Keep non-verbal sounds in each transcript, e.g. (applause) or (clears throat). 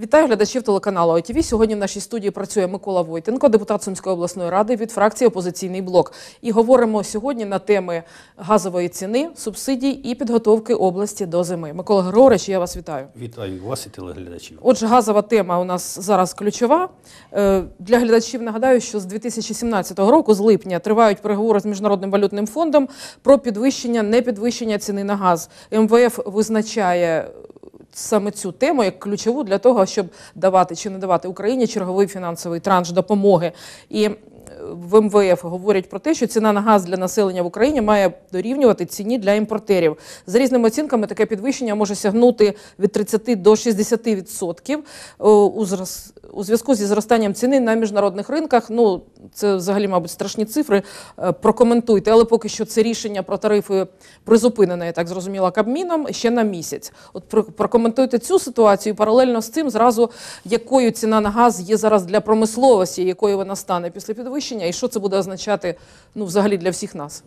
Вітаю глядачів телеканалу ОТВ. Сьогодні в нашій студії працює Микола Войтенко, депутат Сумської обласної ради від фракції Опозиційний блок. І говоримо сьогодні на теми газової ціни, субсидій і підготовки області до зими. Микола Григорович, я вас вітаю. Вітаю вас і телеглядачів. Отже, газова тема у нас зараз ключова. Е, для глядачів нагадаю, що з 2017 року, з липня, тривають переговори з міжнародним валютним фондом про підвищення, не підвищення ціни на газ. МВФ визначає саме цю тему як ключову для того, щоб давати чи не давати Україні черговий фінансовий транш допомоги. І в МВФ говорять про те, що ціна на газ для населення в Україні має дорівнювати ціні для імпортерів. За різними оцінками, таке підвищення може сягнути від 30 до 60% е, у зв'язку зі зростанням ціни на міжнародних ринках. Ну це взагалі, мабуть, страшні цифри. Е, прокоментуйте, але поки що це рішення про тарифи призупинене, я так зрозуміла, кабміном ще на місяць. От прокоментуйте цю ситуацію паралельно з цим зразу якою ціна на газ є зараз для промисловості, якою вона стане після підвищення. рішення, і що це буде означати ну, взагалі для всіх нас?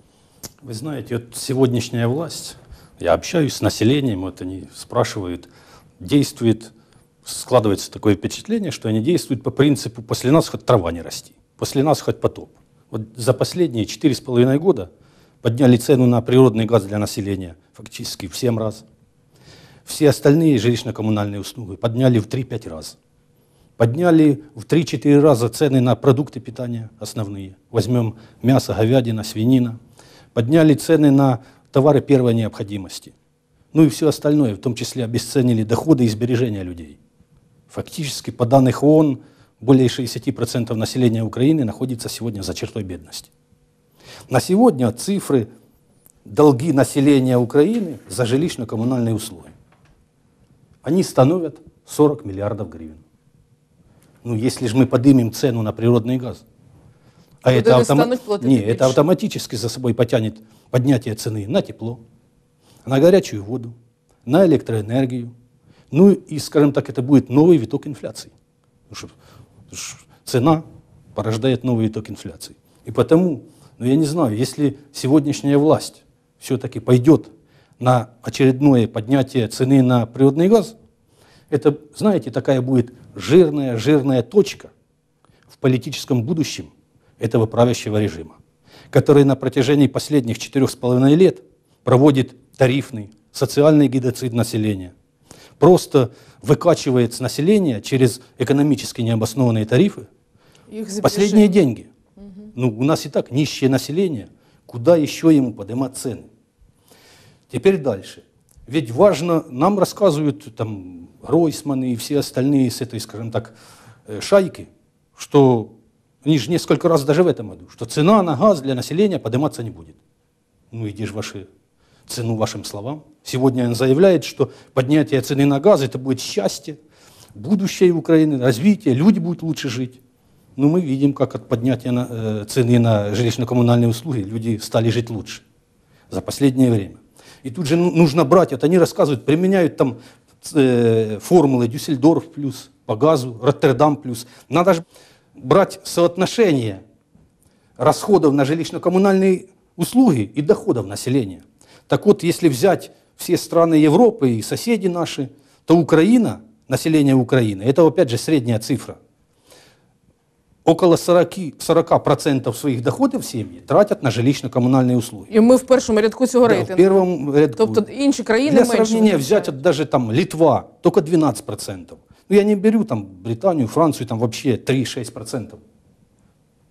Вы знаете, вот сегодняшняя власть, я общаюсь с населением, вот они спрашивают, действует, складывается такое впечатление, что они действуют по принципу «после нас хоть трава не расти, после нас хоть потоп». Вот за последние четыре с половиной года подняли цену на природный газ для населения фактически в 7 раз. Все остальные жилищно-коммунальные услуги подняли в 3-5 раз подняли в 3-4 раза цены на продукты питания основные. Возьмем мясо, говядина, свинина. Подняли цены на товары первой необходимости. Ну и все остальное, в том числе обесценили доходы и сбережения людей. Фактически, по данным ООН, более 60% населения Украины находится сегодня за чертой бедности. На сегодня цифры долги населения Украины за жилищно-коммунальные услуги. Они становят 40 миллиардов гривен. Ну, если же мы поднимем цену на природный газ. А, а это, автом... не, это автоматически за собой потянет поднятие цены на тепло, на горячую воду, на электроэнергию. Ну и, скажем так, это будет новый виток инфляции. Потому что цена порождает новый виток инфляции. И потому, ну я не знаю, если сегодняшняя власть все-таки пойдет на очередное поднятие цены на природный газ, это, знаете, такая будет жирная-жирная точка в политическом будущем этого правящего режима, который на протяжении последних четырех с половиной лет проводит тарифный, социальный геноцид населения, просто выкачивает с населения через экономически необоснованные тарифы последние деньги. Ну, у нас и так нищее население, куда еще ему поднимать цены? Теперь дальше. Ведь важно, нам рассказывают там Ройсманы и все остальные с этой, скажем так, э, шайки, что они же несколько раз даже в этом году, что цена на газ для населения подниматься не будет. Ну иди же ваши цену вашим словам. Сегодня он заявляет, что поднятие цены на газ – это будет счастье, будущее Украины, развитие, люди будут лучше жить. Но ну, мы видим, как от поднятия на, э, цены на жилищно-коммунальные услуги люди стали жить лучше за последнее время. И тут же ну, нужно брать, вот они рассказывают, применяют там э, формулы Дюссельдорф плюс по газу, Роттердам плюс. Надо же брать соотношение расходов на жилищно-коммунальные услуги и доходов населения. Так вот, если взять все страны Европы и соседи наши, то Украина, население Украины, это опять же средняя цифра – Около 40%, 40 своїх доходів сім'ї тратять на жилищно-комунальні услуги. І ми в першому рядку цього да, рейтингу. в першому рядку. Тобто інші країни Для сравнения взяти даже там Литва, только 12%. Ну я не беру там Британию, Францию, там вообще 3-6%.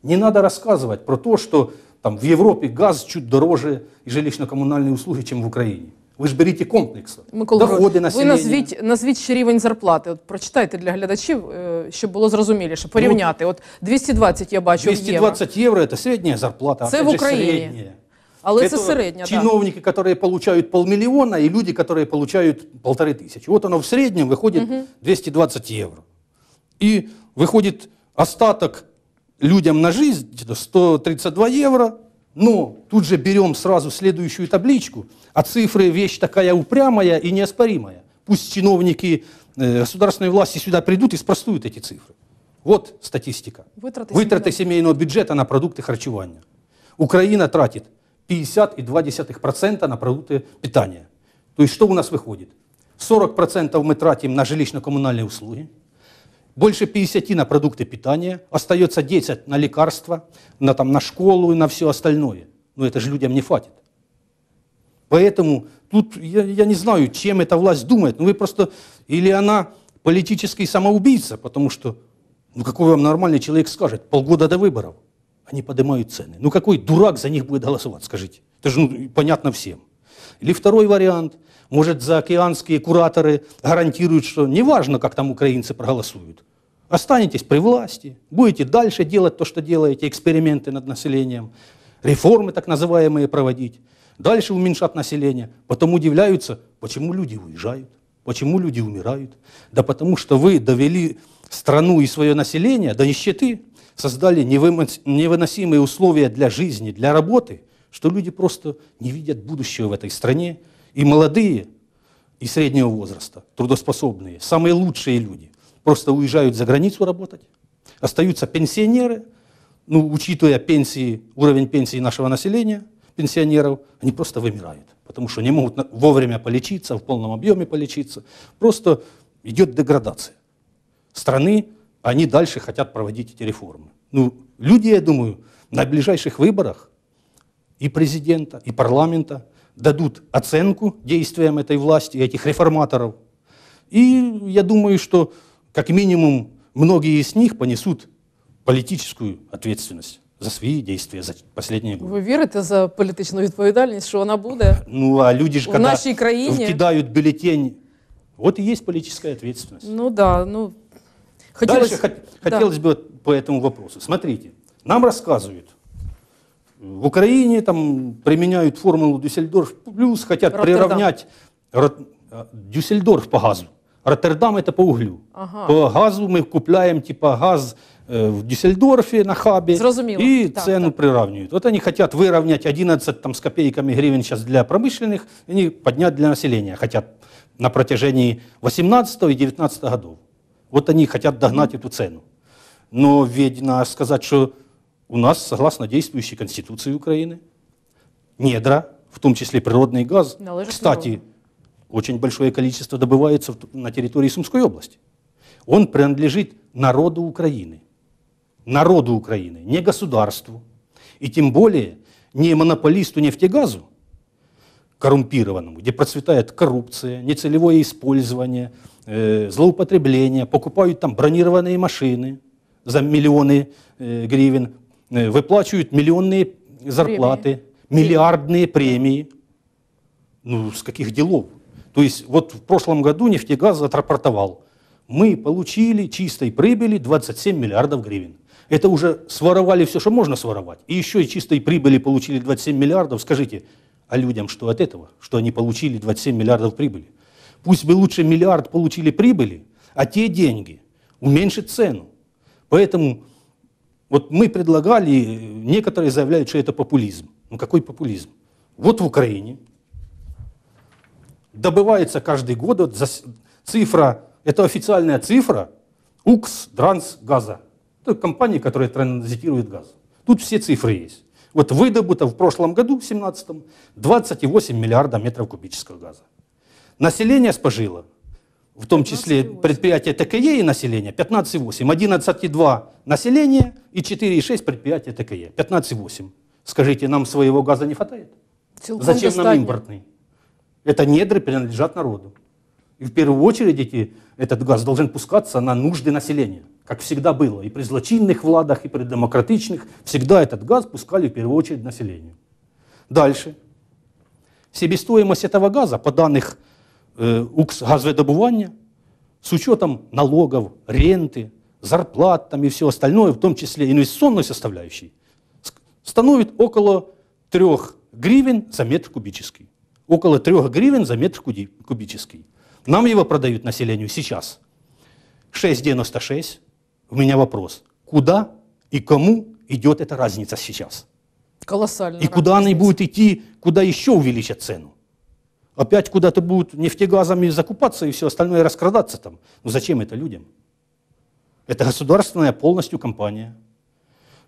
Не надо рассказывать про то, что там в Европе газ чуть дороже и жилищно-коммунальные услуги, чем в Украине. Ви ж беріть комплексно. Микола, доходи населення. Ви назвіть назвіть ще рівень зарплати. От прочитайте для глядачів, е, щоб було зрозуміліше. Порівняти. Ну, От 220 я бачу 220 євро. це середня зарплата. Це в Україні. Середня. Але это це середня. Чиновники, да. которые получают полмиллиона, и люди, які отримують полтори тисячі. От воно в среднем виходить угу. 220 євро. І виходить остаток людям на жизнь 132 євро. Но ну, тут же берем сразу следующую табличку, а цифры – вещь такая упрямая и неоспоримая. Пусть чиновники э, государственной власти сюда придут и спростуют эти цифры. Вот статистика. Вытраты, Вытраты семейного бюджета на продукты харчевания. Украина тратит 50,2% на продукты питания. То есть что у нас выходит? 40% мы тратим на жилищно-коммунальные услуги, больше 50 на продукты питания, остается 10 на лекарства, на, там, на школу и на все остальное. Но это же людям не хватит. Поэтому тут я, я не знаю, чем эта власть думает. Ну вы просто... Или она политический самоубийца, потому что ну какой вам нормальный человек скажет? Полгода до выборов они поднимают цены. Ну какой дурак за них будет голосовать, скажите? Это же ну, понятно всем. Или второй вариант – может, заокеанские кураторы гарантируют, что неважно, как там украинцы проголосуют. Останетесь при власти, будете дальше делать то, что делаете, эксперименты над населением, реформы так называемые проводить, дальше уменьшат население. Потом удивляются, почему люди уезжают, почему люди умирают. Да потому что вы довели страну и свое население до нищеты, создали невыносимые условия для жизни, для работы, что люди просто не видят будущего в этой стране, и молодые, и среднего возраста, трудоспособные, самые лучшие люди, просто уезжают за границу работать, остаются пенсионеры, ну, учитывая пенсии, уровень пенсии нашего населения, пенсионеров, они просто вымирают, потому что не могут вовремя полечиться, в полном объеме полечиться. Просто идет деградация страны, они дальше хотят проводить эти реформы. Ну, люди, я думаю, на ближайших выборах и президента, и парламента дадут оценку действиям этой власти, этих реформаторов. И я думаю, что как минимум многие из них понесут политическую ответственность за свои действия за останні роки. Вы верите за политическую ответственность, что она будет? Ну, а люди ж, в коли нашій країні... вкидають бюлетень, от і є політична Ну да, ну... Хотелось... Дальше хот... да. бы по этому вопросу. Смотрите, нам рассказывают – в Украине там применяют формулу Дюссельдорф плюс, хотят Роттердам. приравнять Рот... Э, Дюссельдорф по газу. Роттердам это по углю. Ага. По газу мы купляем типа газ э, в Дюссельдорфе на Хабе Зрозуміло. і так, ціну так. приравнюють. От вони хочуть вирівняти 11 там, с копейками гривен сейчас для промышленных, они поднять для населения. Хотят на протяжении 18 и 19 годов. Вот они хотят догнать mm -hmm. эту цену. Но ведь надо сказать, что у нас, согласно действующей Конституции Украины, недра, в том числе природный газ, Наложит кстати, налог. очень большое количество добывается на территории Сумской области. Он принадлежит народу Украины. Народу Украины, не государству. И тем более не монополисту нефтегазу, коррумпированному, где процветает коррупция, нецелевое использование, э, злоупотребление, покупают там бронированные машины за миллионы э, гривен, Э, выплачивают миллионные зарплаты, премии. миллиардные премии. Ну, с каких делов? То есть вот в прошлом году нефтегаз отрапортовал. Мы получили чистой прибыли 27 миллиардов гривен. Это уже своровали все, что можно своровать. И еще и чистой прибыли получили 27 миллиардов. Скажите, а людям что от этого? Что они получили 27 миллиардов прибыли? Пусть бы лучше миллиард получили прибыли, а те деньги уменьшить цену. Поэтому вот мы предлагали, некоторые заявляют, что это популизм. Ну какой популизм? Вот в Украине добывается каждый год вот, за, цифра, это официальная цифра, УКС Дранс, газа. Это компания, которая транзитирует газ. Тут все цифры есть. Вот выдобыто в прошлом году, в 2017, 28 миллиардов метров кубического газа. Население спожило в том числе предприятия ТКЕ и населения, 15,8. 11,2 население и 4,6 предприятия ТКЕ, 15,8. Скажите, нам своего газа не хватает? Силком Зачем достатньо. нам импортный? Это недры принадлежат народу. И в первую очередь эти, этот газ должен пускаться на нужды населения, как всегда было. И при злочинных владах, и при демократичных всегда этот газ пускали в первую очередь населению. Дальше. Себестоимость этого газа, по данным газоведобывания с учетом налогов, ренты, зарплат там и все остальное, в том числе инвестиционной составляющей, становит около 3 гривен за метр кубический. Около 3 гривен за метр кубический. Нам его продают населению сейчас. 6,96. У меня вопрос. Куда и кому идет эта разница сейчас? Колоссально. И куда она будет идти, куда еще увеличат цену? Опять куда-то будут нефтегазами закупаться и все остальное раскрадаться там. Ну зачем это людям? Это государственная полностью компания.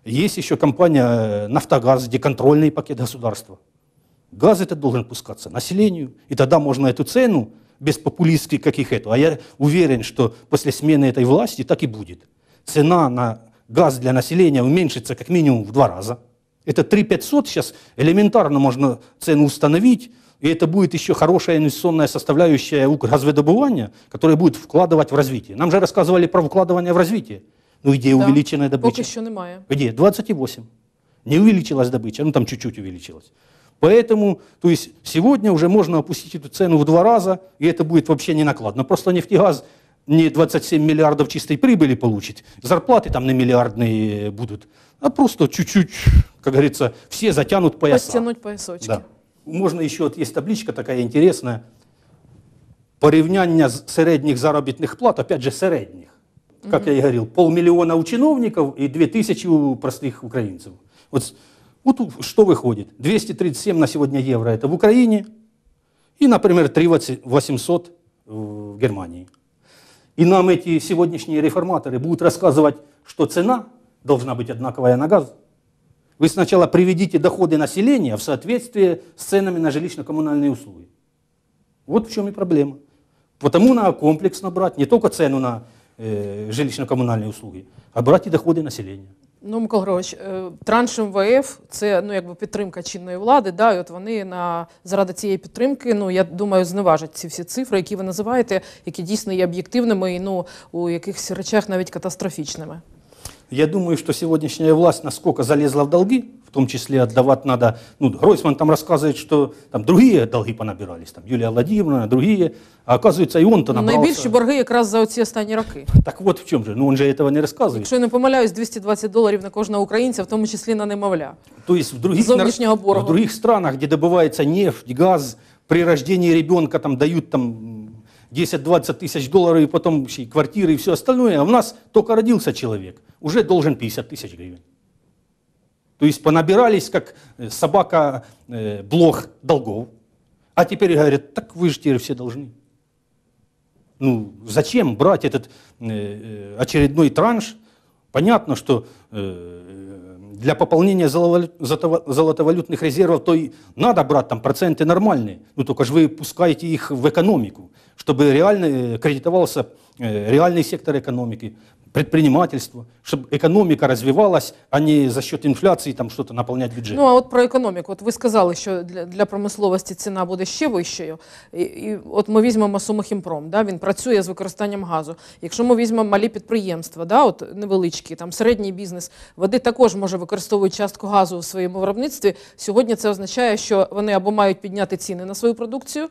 Есть еще компания э, «Нафтогаз», где контрольный пакет государства. Газ это должен пускаться населению, и тогда можно эту цену, без популистских каких это, а я уверен, что после смены этой власти так и будет. Цена на газ для населения уменьшится как минимум в два раза. Это 3 500 сейчас элементарно можно цену установить, и это будет еще хорошая инвестиционная составляющая газведобывания, которая будет вкладывать в развитие. Нам же рассказывали про вкладывание в развитие. Ну, где да. увеличена добыча? Поки що немає. Где? 28. Не увеличилась добыча, ну там чуть-чуть увеличилась. Поэтому, то есть сегодня уже можно опустить эту цену в два раза, и это будет вообще не накладно. Просто нефтегаз не 27 миллиардов чистой прибыли получит, зарплаты там на миллиардные будут, а просто чуть-чуть, как говорится, все затянут пояса. Подтянуть поясочки. Да можно еще вот есть табличка такая интересная порівняння средних заработных плат, опять же, средних Как я и говорил, полмиллиона у чиновников и 2000 у простых украинцев. Вот, вот что выходит? 237 на сегодня евро это в Украине и, например, 3800 в Германии. И нам эти сегодняшние реформаторы будут рассказывать, что цена должна быть одинаковая на газ Вы сначала приведите доходы населения в соответствии с ценами на жилищно-коммунальные услуги. Вот в чем и проблема. Потому надо комплексно брать не только цену на э, жилищно-комунальні услуги, а брати доходи населення. Ну, Микола Григорович, э, транш МВФ це ну якби підтримка чинної влади. Да, і от вони на заради цієї підтримки, ну я думаю, зневажать ці всі цифри, які ви називаєте, які дійсно є об'єктивними і ну у якихось речах навіть катастрофічними. Я думаю, что сегодняшняя власть насколько залезла в долги, в том числе отдавать надо... Ну, Гройсман там рассказывает, что там другие долги понабирались, там Юлия Владимировна, другие. А оказывается, и он-то набрался... Найбільші борги как раз за оці останні роки. Так вот в чем же, ну он же этого не рассказывает. Якщо я не помиляюсь, 220 долларов на каждого украинца, в том числе на немовля. То есть в других, на... в других странах, где добывается нефть, газ, при рождении ребенка там дают там 10-20 тысяч долларов, и потом квартиры и все остальное. А у нас только родился человек – уже должен 50 тысяч гривен. То есть понабирались, как э, собака, э, блох долгов. А теперь говорят, так вы же теперь все должны. Ну, зачем брать этот э, э, очередной транш? Понятно, что для пополнения золотовалютных резервов, то и надо брать там проценты нормальные. Ну, только же вы пускаете их в экономику, чтобы реально кредитовался реальный сектор экономики. предпринимательство, чтобы экономика развивалась, а не за счет інфляції там щось наповняти бюджет. Ну а от про економіку, от ви сказали, що для, для промисловості ціна буде ще вищою. І, і от ми візьмемо Сумахімпром, да? він працює з використанням газу. Якщо ми візьмемо малі підприємства, да? от невеличкі, там середній бізнес, вони також може використовувати частку газу у своєму виробництві. Сьогодні це означає, що вони або мають підняти ціни на свою продукцію,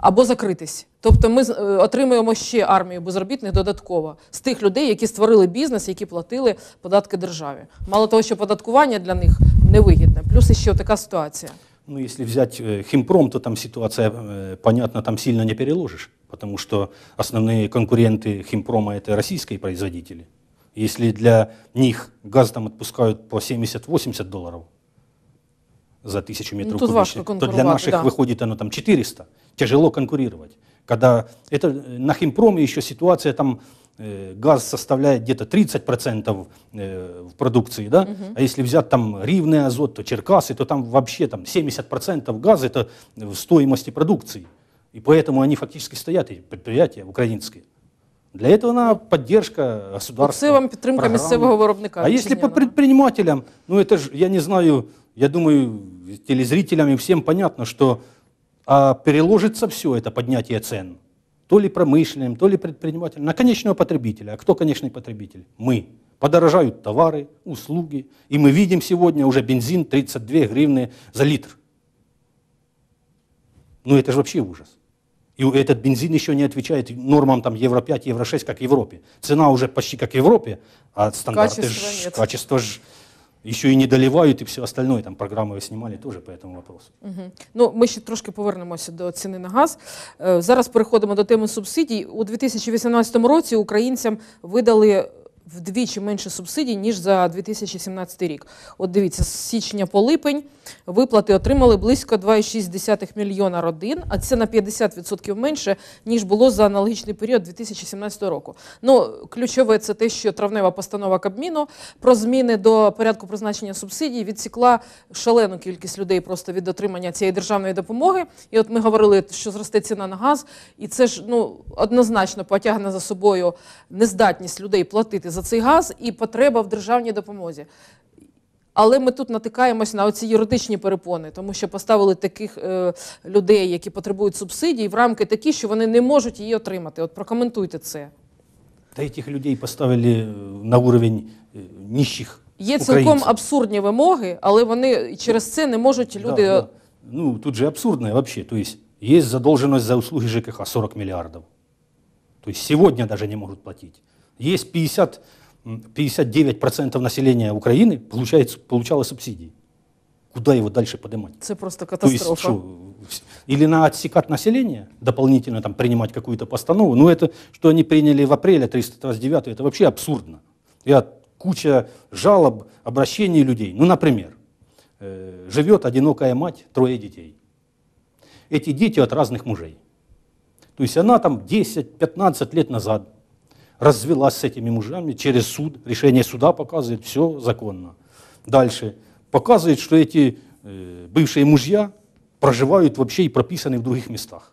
або закритись. Тобто ми е, отримуємо ще армію безробітних додатково з тих людей, які створили бізнес, які платили податки державі. Мало того, що податкування для них невигідне, плюс ще така ситуація. Ну, если взять э, Химпром, то там ситуация, э, понятно, там сильно не переложишь, потому что основные конкуренты Химпрома – это российские производители. Если для них газ там отпускают по 70-80 долларов за тысячу ну, метров ну, кубичных, то для наших да. выходит оно там 400. Тяжело конкурировать. когда это на химпроме еще ситуация там э, газ составляет где-то 30% процентов э, в продукции, да? угу. а если взять там ривный азот, то черкасы, то там вообще там 70% процентов газа это в стоимости продукции. И поэтому они фактически стоят, эти предприятия украинские. Для этого надо поддержка государства. программы. виробника. А если по предпринимателям, ну это же, я не знаю, я думаю, телезрителям и всем понятно, что а переложится все это поднятие цен, то ли промышленным, то ли предпринимателям, на конечного потребителя. А кто конечный потребитель? Мы. Подорожают товары, услуги, и мы видим сегодня уже бензин 32 гривны за литр. Ну это же вообще ужас. И этот бензин еще не отвечает нормам там, евро 5, евро 6, как в Европе. Цена уже почти как в Европе, а стандарты качества ж, нет. качество ж Еще і не доливають, і все остальное, там програми знімали теж по цьому вопросу. Угу. Ну ми ще трошки повернемося до ціни на газ. Е, зараз переходимо до теми субсидій у 2018 році. Українцям видали вдвічі менше субсидій, ніж за 2017 рік. От дивіться, з січня по липень виплати отримали близько 2,6 мільйона родин, а це на 50% менше, ніж було за аналогічний період 2017 року. Ну, ключове це те, що травнева постанова Кабміну про зміни до порядку призначення субсидій відсікла шалену кількість людей просто від отримання цієї державної допомоги. І от ми говорили, що зросте ціна на газ, і це ж ну однозначно потягне за собою нездатність людей платити за цей газ і потреба в державній допомозі. Але ми тут натикаємось на оці юридичні перепони, тому що поставили таких е, людей, які потребують субсидій, в рамки такі, що вони не можуть її отримати. От прокоментуйте це. Та тих людей поставили е, на уровень е, нищих. Є цілком українців. абсурдні вимоги, але вони через це не можуть люди. Да, да. Ну тут же абсурдно взагалі. Тобто, є есть за услуги ЖКХ 40 мільярдів. Тобто сьогодні навіть не можуть платити. Есть 50, 59% населения Украины получает, получало субсидии. Куда его дальше поднимать? Это просто катастрофа. То есть, что, или на отсекать население, дополнительно там принимать какую-то постанову. Ну это, что они приняли в апреле 329, это вообще абсурдно. Я куча жалоб, обращений людей. Ну, например, э, живет одинокая мать, трое детей. Эти дети от разных мужей. То есть она там 10-15 лет назад развелась с этими мужами через суд, решение суда показывает, все законно. Дальше. Показывает, что эти э, бывшие мужья проживают вообще и прописаны в других местах.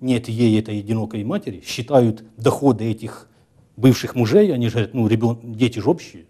Нет ей, этой одинокой матери, считают доходы этих бывших мужей, они же говорят, ну, ребен... дети же общие,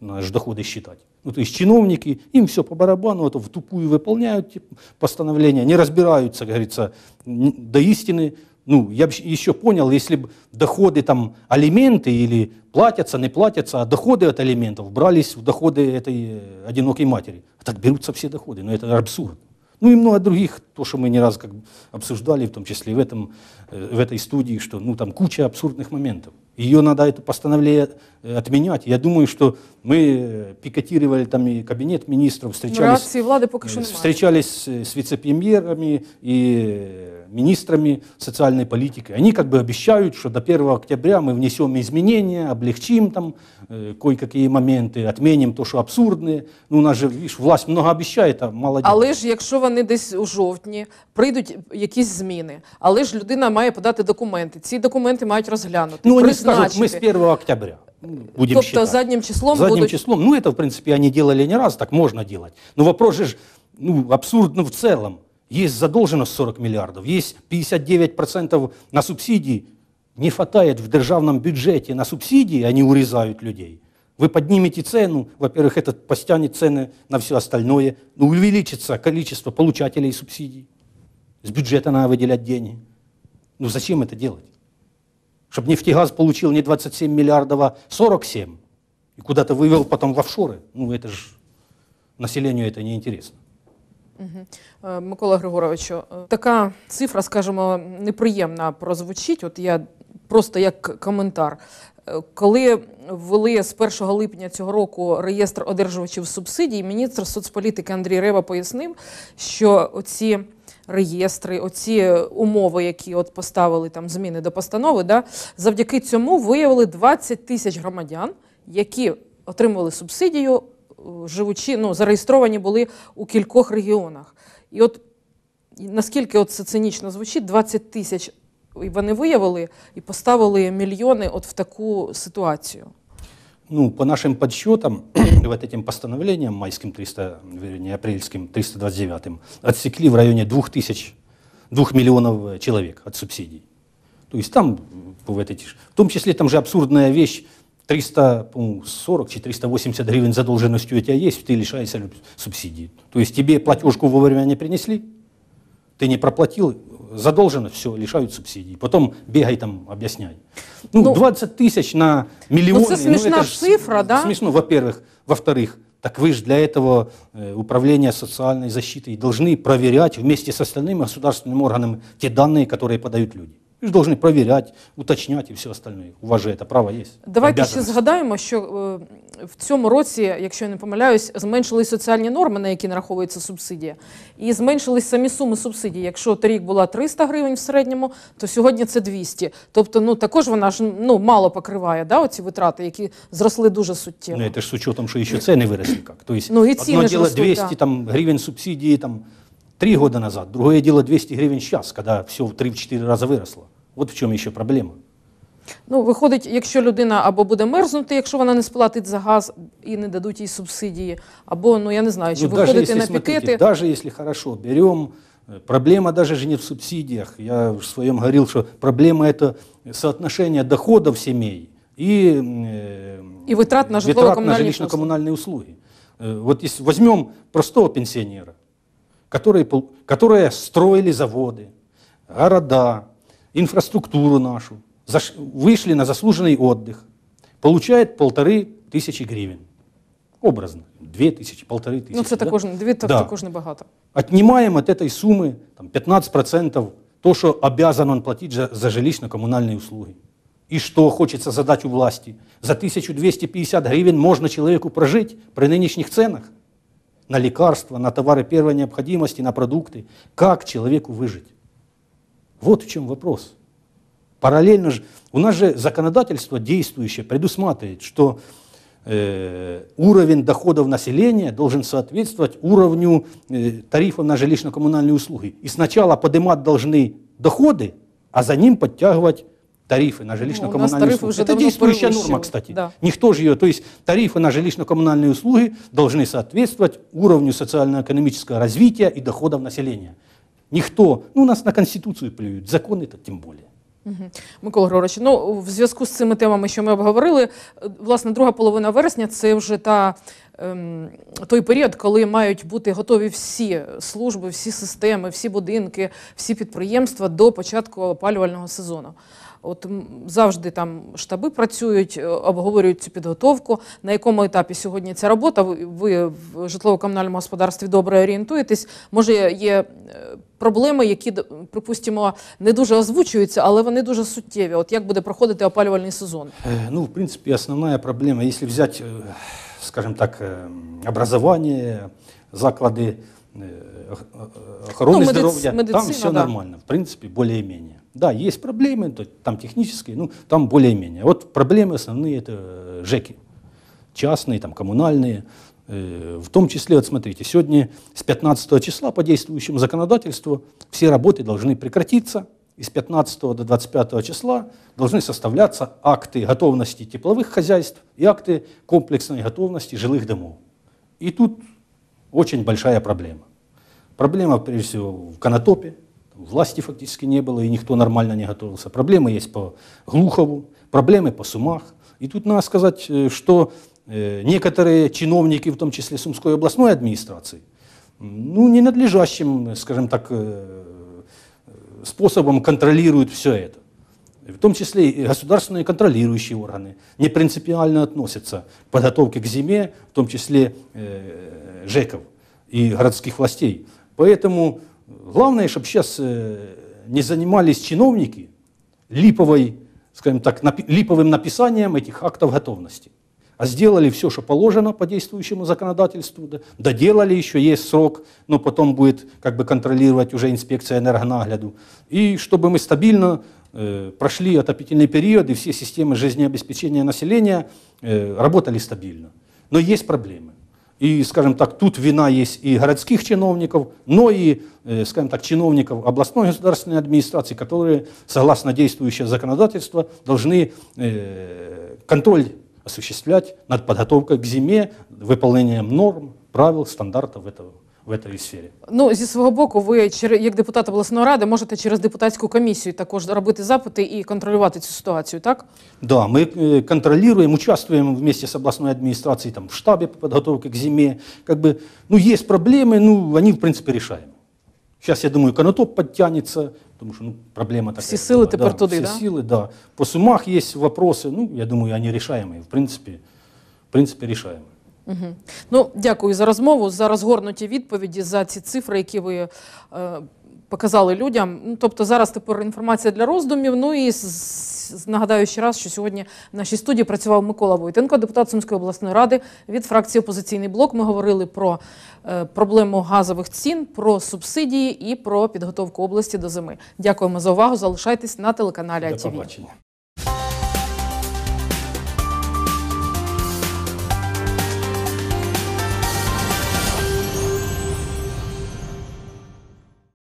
надо же доходы считать. Ну, то есть чиновники, им все по барабану, это в тупую выполняют типа, постановления, не разбираются, как говорится, до истины, ну, я бы еще понял, если бы доходы там алименты или платятся, не платятся, а доходы от алиментов брались в доходы этой э, одинокой матери. А так берутся все доходы, но ну, это абсурд. Ну и много других, то, что мы не раз как обсуждали, в том числе в, этом, э, в этой студии, что ну, там куча абсурдных моментов. Ее надо это постановление э, отменять. Я думаю, что мы э, пикетировали там и кабинет министров, встречались, влады пока э, что встречались с вице-премьерами и министрами социальной политики. Они как бы обещают, что до 1 октября мы внесем изменения, облегчим там кое-какие моменти, отменим то, що абсурдне. Ну, у нас же видишь, власть много обіцяє, а мало Але ж якщо вони десь у жовтні прийдуть якісь зміни, але ж людина має подати документи. Ці документи мають розглянути. Ну, вони скажут, мы с 1 октября. Ну, будем тобто считать. задним числом Задним будуть... числом. Ну это в принципе они делали не раз, так можно делать. Но вопрос же ну, абсурдно ну, в целом. Есть задолженность 40 миллиардов, есть 59% на субсидии. Не хватает в державном бюджете на субсидии, они урезают людей. Вы поднимете цену, во-первых, это постянет цены на все остальное, но ну, увеличится количество получателей субсидий. С бюджета надо выделять деньги. Ну зачем это делать? чтобы нефтегаз получил не 27 миллиардов, а 47, и куда-то вывел потом в офшоры. Ну, это же населению это не интересно. Э, Микола Григоровичу, э, така цифра, скажімо, э, неприємна прозвучить. От я просто як коментар. Е, коли ввели з 1 липня цього року реєстр одержувачів субсидій, міністр соцполітики Андрій Рева пояснив, що оці реєстри, оці е, умови, які от поставили там зміни до постанови, да, завдяки цьому виявили 20 тисяч громадян, які отримували субсидію, е, живучи, ну зареєстровані були у кількох регіонах. І от наскільки от це цинічно звучить, 20 тисяч вони виявили і поставили мільйони от в таку ситуацію. ну, по нашим подсчетам, (clears throat) вот этим постановлением майским 300, вернее, апрельским 329 отсекли в районе 2000, 2 миллионов э, человек от субсидий. То есть там, э, в, этой, в том числе, там же абсурдная вещь, 340 380 гривен задолженностью у тебя есть, ты лишаешься субсидий. То есть тебе платежку вовремя не принесли, ты не проплатил, задолжено, все, лишают субсидий. Потом бегай там, объясняй. Ну, ну 20 тысяч на миллион. Ну, это смешная ну, цифра, да? Смешно, во-первых. Во-вторых, так вы же для этого э, управление социальной защитой должны проверять вместе с остальными государственными органами те данные, которые подают люди. Вы же должны проверять, уточнять и все остальне. У вас же это право є. Давайте ще згадаємо, що е, в цьому році, якщо я не помиляюсь, зменшились соціальні норми, на які нараховується субсидія, і зменшились самі суми субсидій. Якщо торік була 300 гривень в середньому, то сьогодні це 200. Тобто, ну також вона ж ну мало покриває да, оці витрати, які зросли дуже суттєво. Ну, це ж з учетом, що ще це не виросли як. Тобто, ну, і ціни одно діло 200 там, гривень субсидії там, три года назад, другое дело 200 гривень зараз, коли все в 3-4 рази виросло. От в чому ще проблема. Ну, виходить, якщо людина або буде мерзнути, якщо вона не сплатить за газ і не дадуть їй субсидії, або ну я не знаю, чи ну, виходити на пікети. Навіть якщо хорошо беремо, э, проблема даже же не в субсидиях. Я в своєму говорил, що проблема это соотношение доходов сімей і, і э, витрат на жилищно-коммунальные услуги. Э, вот если возьмем простого пенсионера, которые, которые строили заводы, города, инфраструктуру нашу, вышли на заслуженный отдых, получает полторы тысячи гривен, Образно, две тысячи, полторы тысячи. Ну, це да? також, дві, так, да. також небагато. Отнимаем от этой суммы там, 15% то, что обязан он платить за, за жилищно-коммунальные услуги. И что хочется задать у власти? За 1250 гривен можно человеку прожить при нынешних ценах? На лекарства, на товары первой необходимости, на продукты. Как человеку выжить? Вот в чем вопрос. Параллельно же, у нас же законодательство действующее предусматривает, что э, уровень доходов населения должен соответствовать уровню э, тарифов на жилищно-коммунальные услуги. И сначала поднимать должны доходы, а за ним подтягивать тарифы на ну, жилищно-коммунальные ну, услуги. Это действующая превышены. норма, кстати. Да. Никто же ее, то есть тарифы на жилищно-коммунальные услуги должны соответствовать уровню социально-экономического развития и доходов населения. Ніхто, ну у нас на конституцію плюють, закони так тим більше. Микола Григорович, ну в зв'язку з цими темами, що ми обговорили, е, власне, друга половина вересня це вже та ем, той період, коли мають бути готові всі служби, всі системи, всі будинки, всі підприємства до початку опалювального сезону. От завжди там штаби працюють, е, обговорюють цю підготовку. На якому етапі сьогодні ця робота? Ви в житлово-комунальному господарстві добре орієнтуєтесь? Може, є е, проблеми, які припустимо не дуже озвучуються, але вони дуже суттєві. От як буде проходити опалювальний сезон? Е, ну, в принципі, основна проблема, якщо взяти, скажімо так, образування, заклади охорони ну, здоров'я, там все да. нормально, в принципі, більш-менш. Да, есть проблемы, там технические, ну, там более-менее. Вот проблемы основные это э, ЖЭКи, частные, там, коммунальные. Э, в том числе, вот смотрите, сегодня с 15 числа по действующему законодательству все работы должны прекратиться, и с 15 до 25 числа должны составляться акты готовности тепловых хозяйств и акты комплексной готовности жилых домов. И тут очень большая проблема. Проблема, прежде всего, в конотопе, власти фактически не было, и никто нормально не готовился. Проблемы есть по Глухову, проблемы по Сумах. И тут надо сказать, что некоторые чиновники, в том числе Сумской областной администрации, ну, ненадлежащим, скажем так, способом контролируют все это. В том числе и государственные контролирующие органы не принципиально относятся к подготовке к зиме, в том числе э, ЖЭКов и городских властей. Поэтому Главное, чтобы сейчас э, не занимались чиновники липовой, скажем так, липовым написанием этих актов готовности. А сделали все, что положено по действующему законодательству, доделали еще, есть срок, но потом будет как бы контролировать уже инспекция энергонагляду. И чтобы мы стабильно э, прошли отопительный период и все системы жизнеобеспечения населения э, работали стабильно. Но есть проблемы. И, скажем так, тут вина есть и городских чиновников, но и, скажем так, чиновников областной государственной администрации, которые, согласно действующего законодательства, должны контроль осуществлять над подготовкой к зиме, выполнением норм, правил, стандартов этого в этой сфері. Ну зі свого боку, ви як депутат обласної ради можете через депутатську комісію також робити запити і контролювати цю ситуацію, так? Да, ми контролюємо, участвуємо вместе з обласною адміністрацією там в штабі по підготовці к зимі. бы, ну є проблеми, ну вони в принципі рішаємо. Сейчас, я думаю, конотоп подтянется, потому что ну, проблема такая. Все силы была, теперь да, туда, все да? силы, да. По сумах есть вопросы, ну, я думаю, они решаемые, в принципе, в принципе решаемые. Угу. Ну, дякую за розмову, за розгорнуті відповіді, за ці цифри, які ви. Е, Показали людям, ну тобто зараз тепер інформація для роздумів. Ну і нагадаю ще раз, що сьогодні в нашій студії працював Микола Войтенко, депутат Сумської обласної ради від фракції Опозиційний блок. Ми говорили про е, проблему газових цін, про субсидії і про підготовку області до зими. Дякуємо за увагу. Залишайтесь на телеканалі. АТВ. До побачення.